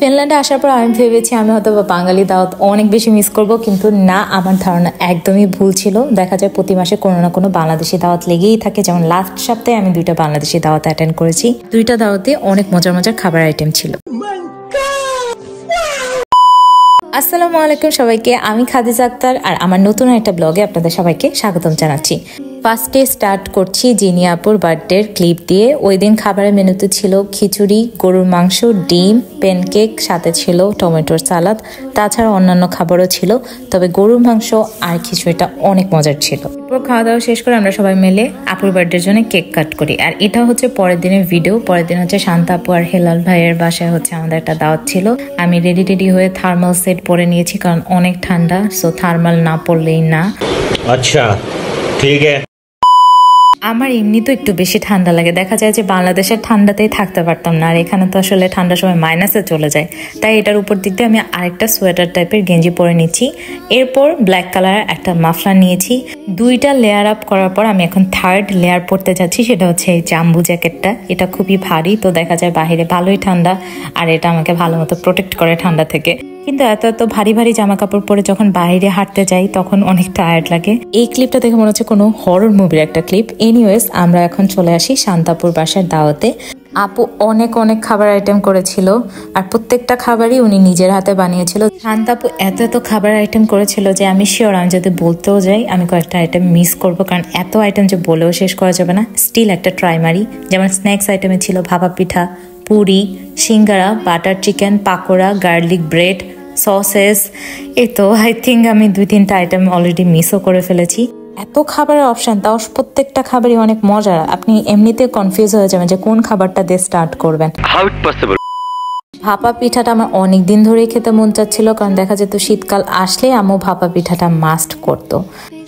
ফিনল্যান্ডে আসার পর আমি ভেবেছি আমি হয়তো বাঙালি দাওয়াত অনেক বেশি মিস করব কিন্তু না আমার ধারণা একদমই ভুল ছিল দেখা যায় প্রতি মাসে কোনো না কোনো বাংলাদেশি দাওয়াত লেগেই থাকে যেমন লাস্ট সপ্তাহে আমি দুইটা বাংলাদেশি দাওয়াত অ্যাটেন্ড করেছি দুইটা দাওয়াতে অনেক মজার মজার খাবার আইটেম ছিল আসসালামু আলাইকুম সবাইকে আমি খাদিজা আক্তার আর আমার নতুন একটা ব্লগে আপনাদের সবাইকে স্বাগতম জানাচ্ছি ফার্স্টে স্টার্ট করছি জিনি আপুর বার্থডের ক্লিপ দিয়ে ওই দিন খাবারের মেনুতে ছিল খিচুড়ি গরুর মাংস ডিম প্যানকেক সাথে ছিল টমেটোর সালাদ তাছাড়া অন্যান্য খাবারও ছিল তবে গরুর মাংস আর খিচুড়িটা অনেক মজার ছিল এরপর খাওয়া দাওয়া শেষ করে আমরা সবাই মিলে আপুর বার্থডের জন্য কেক কাট করি আর এটা হচ্ছে পরের দিনের ভিডিও পরের দিন হচ্ছে শান্তা আপু আর হেলাল ভাইয়ের বাসায় হচ্ছে আমাদের একটা দাওয়াত ছিল আমি রেডি রেডি হয়ে থার্মাল সেট পরে নিয়েছি কারণ অনেক ঠান্ডা সো থার্মাল না পড়লেই না আচ্ছা ঠিক আছে আমার এমনি তো একটু বেশি ঠান্ডা লাগে দেখা যায় যে বাংলাদেশের ঠান্ডাতেই থাকতে পারতাম না আর এখানে তো আসলে ঠান্ডার সময় মাইনাসে চলে যায় তাই এটার উপর দিক দিয়ে আমি আরেকটা সোয়েটার টাইপের গেঞ্জি পরে নিচ্ছি এরপর ব্ল্যাক কালার একটা মাফলার নিয়েছি দুইটা লেয়ার আপ করার পর আমি এখন থার্ড লেয়ার পরতে যাচ্ছি সেটা হচ্ছে এই জাম্বু জ্যাকেটটা এটা খুবই ভারী তো দেখা যায় বাহিরে ভালোই ঠান্ডা আর এটা আমাকে ভালো মতো প্রোটেক্ট করে ঠান্ডা থেকে কিন্তু এত এত ভারী ভারী জামা কাপড় পরে যখন বাইরে হাঁটতে যাই তখন অনেক টায়ার্ড লাগে এই ক্লিপটা দেখে মনে হচ্ছে কোনো হরর মুভির একটা ক্লিপ এনিওয়েজ আমরা এখন চলে আসি শান্তাপুর বাসার দাওয়াতে আপু অনেক অনেক খাবার আইটেম করেছিল আর প্রত্যেকটা খাবারই উনি নিজের হাতে বানিয়েছিল শান্তাপু এত এত খাবার আইটেম করেছিল যে আমি শিওর আমি যদি বলতেও যাই আমি কয়েকটা আইটেম মিস করব কারণ এত আইটেম যে বলেও শেষ করা যাবে না স্টিল একটা ট্রাই মারি যেমন স্ন্যাক্স আইটেমে ছিল ভাপা পিঠা puri singara butter chicken pakora garlic bread sausages এ তো আই থিঙ্ক আমি দুই তিনটা আইটেম অলরেডি মিসও করে ফেলেছি এত খাবারের অপশান তাও প্রত্যেকটা খাবারই অনেক মজার আপনি এমনিতে কনফিউজ হয়ে যাবেন যে কোন খাবারটা দিয়ে স্টার্ট করবেন ভাপা পিঠাটা আমার অনেক দিন ধরেই খেতে মন চাচ্ছিল কারণ দেখা যেত শীতকাল আসলে আমও ভাপা পিঠাটা মাস্ট করতো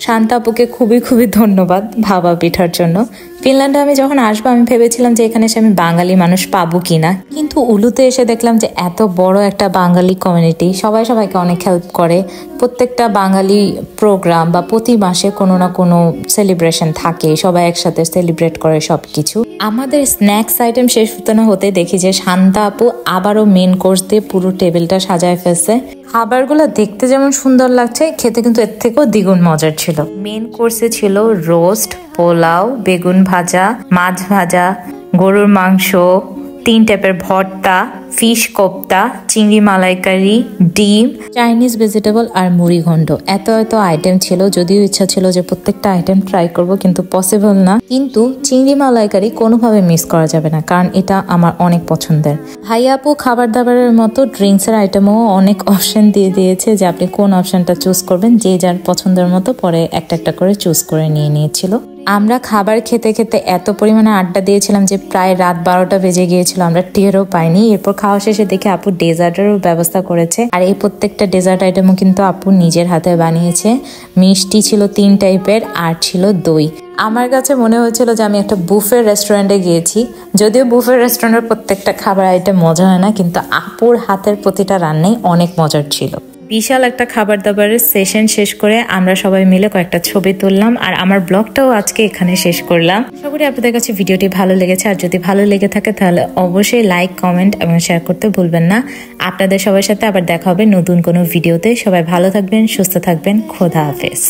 শান্তা আপুকে খুবই খুবই ধন্যবাদ ভাবা পিঠার জন্য ফিনল্যান্ডে আমি যখন আসবো আমি ভেবেছিলাম যে এখানে এসে আমি বাঙালি মানুষ পাবো কি না কিন্তু উলুতে এসে দেখলাম যে এত বড় একটা বাঙালি কমিউনিটি সবাই সবাইকে অনেক হেল্প করে প্রত্যেকটা বাঙালি প্রোগ্রাম বা প্রতি মাসে কোনো না কোনো সেলিব্রেশন থাকে সবাই একসাথে সেলিব্রেট করে সব কিছু আমাদের স্ন্যাক্স আইটেম শেষ হতে না হতে দেখি যে শান্তা আপু আবারও মেন কোর্স দিয়ে পুরো টেবিলটা সাজায় ফেলছে খাবারগুলো দেখতে যেমন সুন্দর লাগছে খেতে কিন্তু এর থেকেও দ্বিগুণ মজার ছিল ছিল মেন কোর্সে ছিল রোস্ট পোলাও বেগুন ভাজা মাছ ভাজা গরুর মাংস তিন টাইপের ভর্তা ফিশ কোপ্তা চিংড়ি মালাইকারি ডিম চাইনিজ ভেজিটেবল আর মুড়িঘণ্ড এত এত আইটেম ছিল যদিও ইচ্ছা ছিল যে প্রত্যেকটা আইটেম ট্রাই করব কিন্তু পসিবল না কিন্তু চিংড়ি মালাইকারি কোনোভাবে মিস করা যাবে না কারণ এটা আমার অনেক পছন্দের ভাই আপু খাবার দাবারের মতো ড্রিঙ্কসের আইটেমও অনেক অপশন দিয়ে দিয়েছে যে আপনি কোন অপশনটা চুজ করবেন যে যার পছন্দের মতো পরে একটা একটা করে চুজ করে নিয়ে নিয়েছিল আমরা খাবার খেতে খেতে এত পরিমাণে আড্ডা দিয়েছিলাম যে প্রায় রাত বারোটা বেজে গিয়েছিল আমরা টেরও পাইনি এরপর খাওয়া শেষে দেখে আপু ডেজার্টেরও ব্যবস্থা করেছে আর এই প্রত্যেকটা ডেজার্ট আইটেমও কিন্তু আপু নিজের হাতে বানিয়েছে মিষ্টি ছিল তিন টাইপের আর ছিল দই আমার কাছে মনে হয়েছিল যে আমি একটা বুফের রেস্টুরেন্টে গিয়েছি যদিও বুফের রেস্টুরেন্টের প্রত্যেকটা খাবার আইটেম মজা হয় না কিন্তু আপুর হাতের প্রতিটা রান্নাই অনেক মজার ছিল বিশাল একটা খাবার দাবারের সেশন শেষ করে আমরা সবাই মিলে কয়েকটা ছবি তুললাম আর আমার ব্লগটাও আজকে এখানে শেষ করলাম আশা করি আপনাদের কাছে ভিডিওটি ভালো লেগেছে আর যদি ভালো লেগে থাকে তাহলে অবশ্যই লাইক কমেন্ট এবং শেয়ার করতে ভুলবেন না আপনাদের সবার সাথে আবার দেখা হবে নতুন কোনো ভিডিওতে সবাই ভালো থাকবেন সুস্থ থাকবেন খোদা হাফেজ